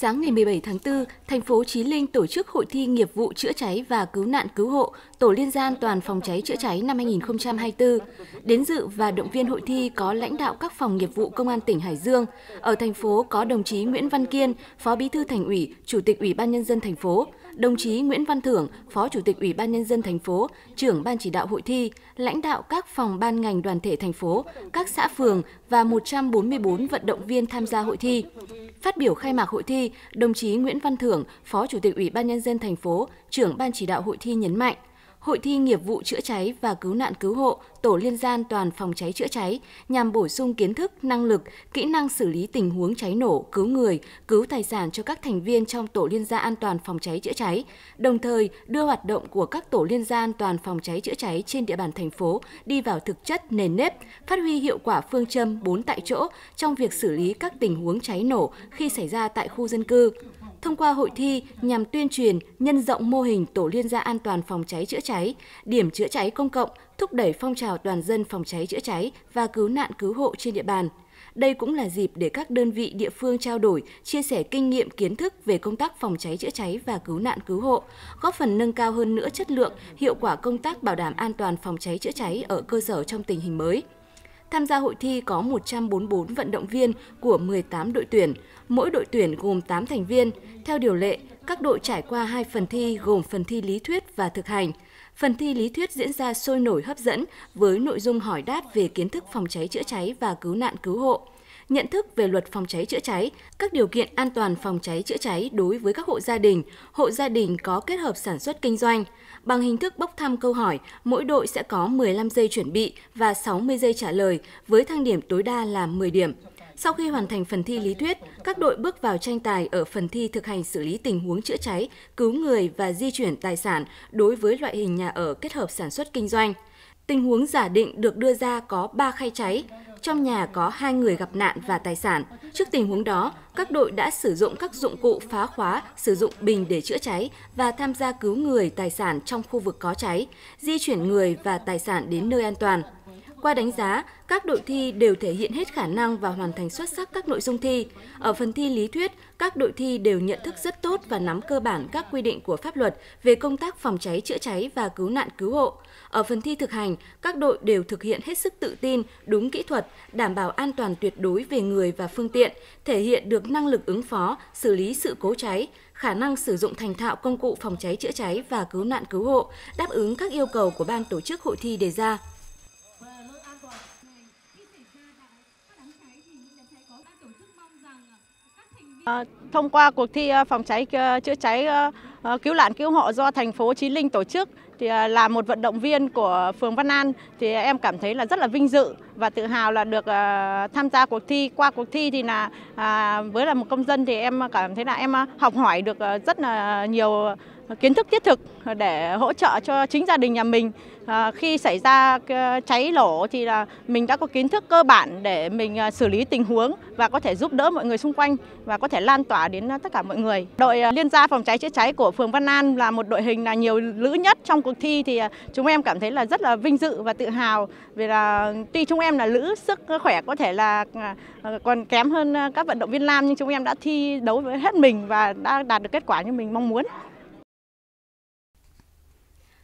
Sáng ngày 17 tháng 4, thành phố Chí Linh tổ chức hội thi nghiệp vụ chữa cháy và cứu nạn cứu hộ Tổ liên gia an toàn phòng cháy chữa cháy năm 2024. Đến dự và động viên hội thi có lãnh đạo các phòng nghiệp vụ công an tỉnh Hải Dương. Ở thành phố có đồng chí Nguyễn Văn Kiên, Phó Bí thư Thành ủy, Chủ tịch Ủy ban nhân dân thành phố, đồng chí Nguyễn Văn Thưởng, Phó Chủ tịch Ủy ban nhân dân thành phố, trưởng ban chỉ đạo hội thi, lãnh đạo các phòng ban ngành đoàn thể thành phố, các xã phường và 144 vận động viên tham gia hội thi. Phát biểu khai mạc hội thi, đồng chí Nguyễn Văn Thưởng, Phó Chủ tịch Ủy ban nhân dân thành phố, trưởng ban chỉ đạo hội thi nhấn mạnh Hội thi nghiệp vụ chữa cháy và cứu nạn cứu hộ Tổ liên gian toàn phòng cháy chữa cháy nhằm bổ sung kiến thức, năng lực, kỹ năng xử lý tình huống cháy nổ, cứu người, cứu tài sản cho các thành viên trong Tổ liên gia an toàn phòng cháy chữa cháy, đồng thời đưa hoạt động của các Tổ liên gia an toàn phòng cháy chữa cháy trên địa bàn thành phố đi vào thực chất nền nếp, phát huy hiệu quả phương châm 4 tại chỗ trong việc xử lý các tình huống cháy nổ khi xảy ra tại khu dân cư thông qua hội thi nhằm tuyên truyền, nhân rộng mô hình tổ liên gia an toàn phòng cháy chữa cháy, điểm chữa cháy công cộng, thúc đẩy phong trào toàn dân phòng cháy chữa cháy và cứu nạn cứu hộ trên địa bàn. Đây cũng là dịp để các đơn vị địa phương trao đổi, chia sẻ kinh nghiệm kiến thức về công tác phòng cháy chữa cháy và cứu nạn cứu hộ, góp phần nâng cao hơn nữa chất lượng, hiệu quả công tác bảo đảm an toàn phòng cháy chữa cháy ở cơ sở trong tình hình mới. Tham gia hội thi có 144 vận động viên của 18 đội tuyển, mỗi đội tuyển gồm 8 thành viên. Theo điều lệ, các đội trải qua hai phần thi gồm phần thi lý thuyết và thực hành. Phần thi lý thuyết diễn ra sôi nổi hấp dẫn với nội dung hỏi đáp về kiến thức phòng cháy chữa cháy và cứu nạn cứu hộ nhận thức về luật phòng cháy chữa cháy, các điều kiện an toàn phòng cháy chữa cháy đối với các hộ gia đình, hộ gia đình có kết hợp sản xuất kinh doanh. Bằng hình thức bốc thăm câu hỏi, mỗi đội sẽ có 15 giây chuẩn bị và 60 giây trả lời với thang điểm tối đa là 10 điểm. Sau khi hoàn thành phần thi lý thuyết, các đội bước vào tranh tài ở phần thi thực hành xử lý tình huống chữa cháy, cứu người và di chuyển tài sản đối với loại hình nhà ở kết hợp sản xuất kinh doanh. Tình huống giả định được đưa ra có 3 khay cháy, trong nhà có 2 người gặp nạn và tài sản. Trước tình huống đó, các đội đã sử dụng các dụng cụ phá khóa, sử dụng bình để chữa cháy và tham gia cứu người, tài sản trong khu vực có cháy, di chuyển người và tài sản đến nơi an toàn. Qua đánh giá, các đội thi đều thể hiện hết khả năng và hoàn thành xuất sắc các nội dung thi. Ở phần thi lý thuyết, các đội thi đều nhận thức rất tốt và nắm cơ bản các quy định của pháp luật về công tác phòng cháy chữa cháy và cứu nạn cứu hộ. Ở phần thi thực hành, các đội đều thực hiện hết sức tự tin, đúng kỹ thuật, đảm bảo an toàn tuyệt đối về người và phương tiện, thể hiện được năng lực ứng phó, xử lý sự cố cháy, khả năng sử dụng thành thạo công cụ phòng cháy chữa cháy và cứu nạn cứu hộ, đáp ứng các yêu cầu của ban tổ chức hội thi đề ra. Ờ, thông qua cuộc thi ờ, phòng cháy ờ, chữa cháy cứu nạn cứu hộ do thành phố Chí Linh tổ chức thì là một vận động viên của phường Văn An thì em cảm thấy là rất là vinh dự và tự hào là được tham gia cuộc thi. Qua cuộc thi thì là à, với là một công dân thì em cảm thấy là em học hỏi được rất là nhiều kiến thức thiết thực để hỗ trợ cho chính gia đình nhà mình à, khi xảy ra ờ, cháy nổ thì là mình đã có kiến thức cơ bản để mình ờ, xử lý tình huống và có thể giúp đỡ mọi người xung quanh và có thể lan tỏa đến ờ, tất cả mọi người. Đội liên gia phòng cháy chữa cháy của phường Văn An là một đội hình là nhiều nữ nhất trong cuộc thi thì chúng em cảm thấy là rất là vinh dự và tự hào vì là tuy chúng em là nữ sức khỏe có thể là còn kém hơn các vận động viên nam nhưng chúng em đã thi đấu với hết mình và đã đạt được kết quả như mình mong muốn.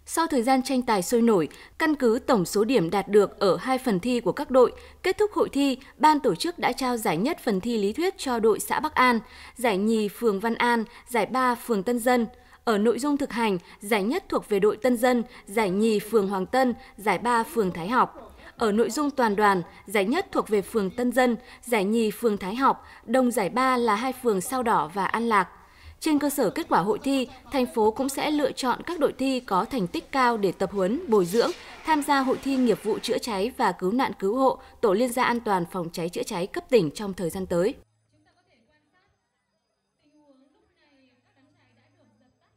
Sau thời gian tranh tài sôi nổi, căn cứ tổng số điểm đạt được ở hai phần thi của các đội, kết thúc hội thi, ban tổ chức đã trao giải nhất phần thi lý thuyết cho đội xã Bắc An, giải nhì phường Văn An, giải ba phường Tân Dân. Ở nội dung thực hành, giải nhất thuộc về đội Tân Dân, giải nhì phường Hoàng Tân, giải ba phường Thái Học ở nội dung toàn đoàn, giải nhất thuộc về phường Tân Dân, giải nhì phường Thái Học, đồng giải ba là hai phường Sao Đỏ và An Lạc. Trên cơ sở kết quả hội thi, thành phố cũng sẽ lựa chọn các đội thi có thành tích cao để tập huấn, bồi dưỡng, tham gia hội thi nghiệp vụ chữa cháy và cứu nạn cứu hộ, tổ liên gia an toàn phòng cháy chữa cháy cấp tỉnh trong thời gian tới.